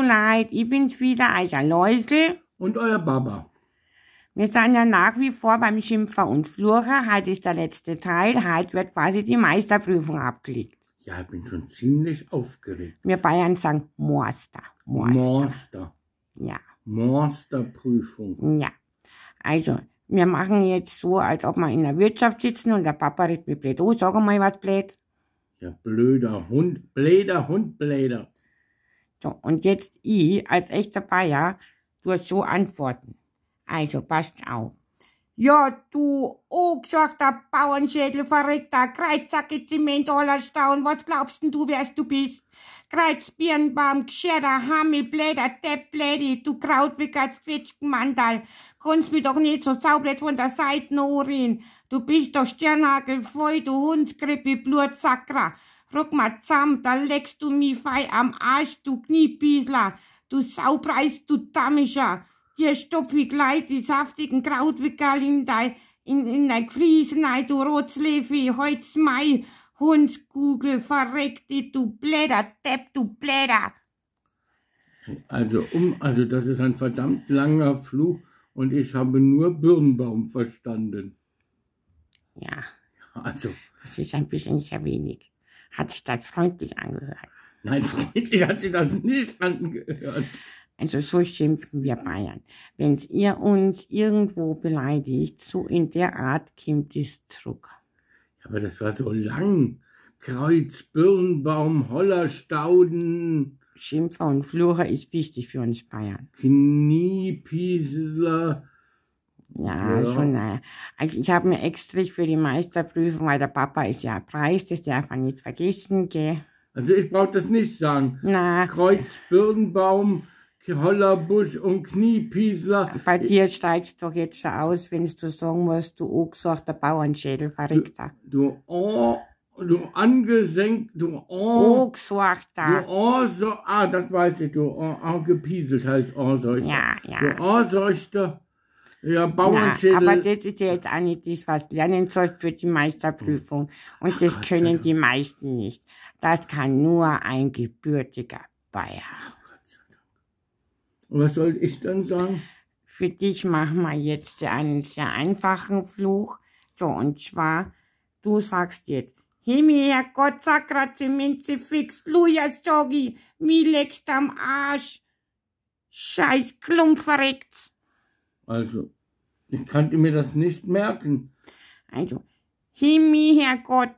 Hallo Leid, ich bin's wieder, euer Läusel. Und euer Baba. Wir sind ja nach wie vor beim Schimpfer und Flucher. Heute ist der letzte Teil. Heute wird quasi die Meisterprüfung abgelegt. Ja, ich bin schon ziemlich aufgeregt. Wir Bayern sagen Morster. Morster. Ja. Morsterprüfung. Ja. Also, wir machen jetzt so, als ob wir in der Wirtschaft sitzen und der Papa redet mit blöd. Oh, sag mal was blöd. Ja, blöder Hund, bläder Hund, bläder. So, und jetzt I als echter Bayer durch so antworten. Also passt auf. Ja, du oh, ugesachter Bauernschädel, verrückter Kreuzzacke, Zement, Staun, was glaubst denn du, werst du bist? Kreuz, Birnbaum, Gscherer, Hammi, Bläder, Depp, Blädi, du Krautwicker, Zwetschgenmandal, kannst mich doch nicht so saublet von der Seite ohren. Du bist doch Sternhagel, voll, du Hundskrippe, Blutsakra. Rück mal zusammen, da leckst du mich fei am Arsch, du Kniepiesler, du Saupreis, du Damischer. Dir stopf ich gleich die saftigen Krautwickerl in dein, in, in dein Friesen, du Rotzlefi, heut's Mai, Hundskugel, verreck dich, du Blätter, Depp, du Blätter. Also um, also das ist ein verdammt langer Fluch und ich habe nur Birnbaum verstanden. Ja. Also. Das ist ein bisschen sehr wenig hat sich das freundlich angehört. Nein, freundlich hat sich das nicht angehört. Also so schimpfen wir Bayern. Wenn ihr uns irgendwo beleidigt, so in der Art kommt es zurück. Aber das war so lang. Kreuz, Birnbaum, Holler, Stauden. Schimpfer und Flucher ist wichtig für uns Bayern. Kniepiesler, ja, ja. schon. naja. Äh, also ich habe mir extra für die Meisterprüfung, weil der Papa ist ja Preis, das darf man nicht vergessen, gell? Also ich brauche das nicht sagen. Na. Kreuz, Birnbaum, Hollerbusch und Kniepiesler. Bei dir steigst doch jetzt schon aus, wenn du sagen musst, du angesagter Bauernschädel, verrückter. Du, du, oh, du angesenkt, du angesagter. Du oh, so, ah, das weiß ich, du oh, angepieselt heißt oh, Ja, ja. Du oh, ja, Bauernschädel. aber das ist ja jetzt auch nicht das, was lernen soll für die Meisterprüfung. Hm. Und das Gott können die meisten nicht. Das kann nur ein gebürtiger Bayer. Und was soll ich dann sagen? Für dich machen wir jetzt einen sehr einfachen Fluch. So, und zwar, du sagst jetzt, Himmel, Gott, Sakratze, Minze, Fix, Luja, Sogi, mi legst am Arsch. Scheiß Klump also, ich kannte mir das nicht merken. Also, Himmi, Herrgott.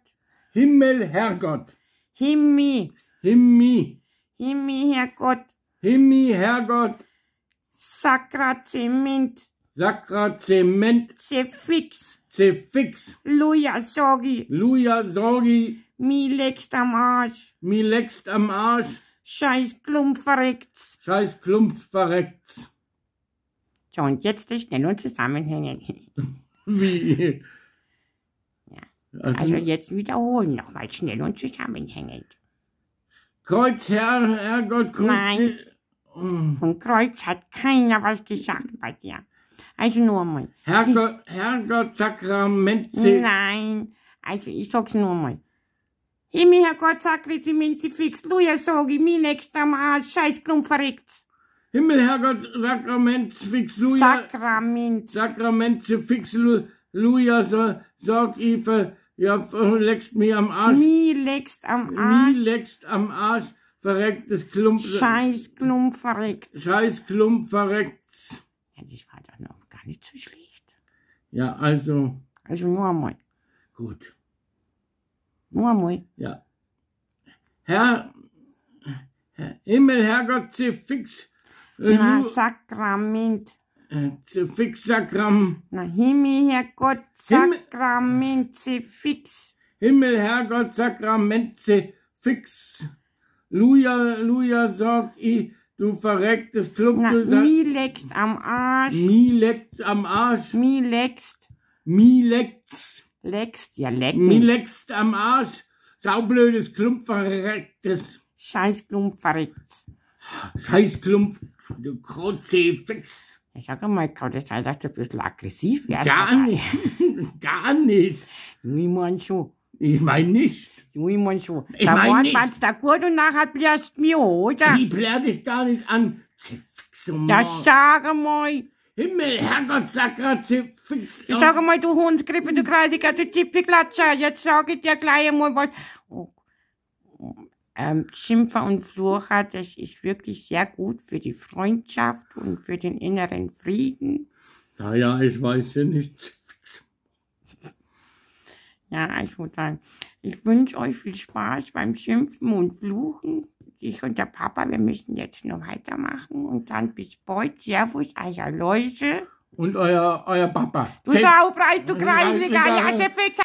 Himmel, Herrgott. Himmi. Himmi. Himmi, Herrgott. Himmi, Herrgott. Sakra Zement. Sakra Zement. Zefix. Zefix. Luja Sorgi. Luja Sorgi. Mi leckst am Arsch. Mi leckst am Arsch. Scheiß Klumpf verreckt's. Scheiß Klumpf verreckt's. So, und jetzt ist schnell und zusammenhängen. Wie? Ja. Also, also jetzt wiederholen nochmal schnell und zusammenhängend. Kreuz, Herr, Herrgott, Kreuz. Nein. Oh. Von Kreuz hat keiner was gesagt bei dir. Also nur mal. Herrgott, Herrgott, Sakrament. Nein, also ich sag's nur mal. Himmel, Herrgott, Sakrizi, Minzi, Fix, Luja, sag ich, mir nächster Mal, scheiß Klumpf verreckt's. Himmel, Herrgott, Sakrament, Fixluja. Sakrament. Sakrament, Fixluja, so, sorg Ife, ja, leckst mir am Arsch. Nie leckst am Arsch. Nie leckst am Arsch, verrecktes Klump. Scheiß Klump verreckt. Scheiß Klump verreckt. Ja, das war doch noch gar nicht so schlecht. Ja, also. Also nur einmal. Gut. Nur einmal. Ja. Herr, Himmel, Herrgott, sie fix, na, mhm. Sakrament. Äh, fix Fixsakramm. Na, Himmel, Herrgott, Sakrament, sie fix. Himmel, Herrgott, Sakrament, sie fix. Luja, Luja, sag i, du verrecktes Club. Na, mi leckst am Arsch. Mi leckst am Arsch. Mi leckst. Mi leckst. Leckst, ja, leck. Mi leckst am Arsch. Saublödes Klump verrecktes. Scheiß Klump verreckt. Scheiß Klump Du Kruzifix. Sag einmal, kann das sein, dass du ein bisschen aggressiv wirst? Gar nicht. Gar nicht. Ich mein schon. Ich mein nicht. Ich mein schon. Ich da mein nicht. man's da gut und nachher bläst mir, oder? Ich blär dich gar nicht an. Ja, sag mal. Himmel, Herrgott, Sakrati, fix. Ich sage mal, du Hundskrippe, du Kreisiger, du Zipfelklatscher, jetzt sage ich dir gleich einmal was. Oh ähm, Schimpfer und Flucher, das ist wirklich sehr gut für die Freundschaft und für den inneren Frieden. Naja, ich weiß ja nicht. Ja, ich muss sagen, ich wünsche euch viel Spaß beim Schimpfen und Fluchen. Ich und der Papa, wir müssen jetzt noch weitermachen. Und dann bis bald. Servus, euer Leute. Und euer, euer Papa. Du Saubreis, du Kreisliger, ja, der Fetzer.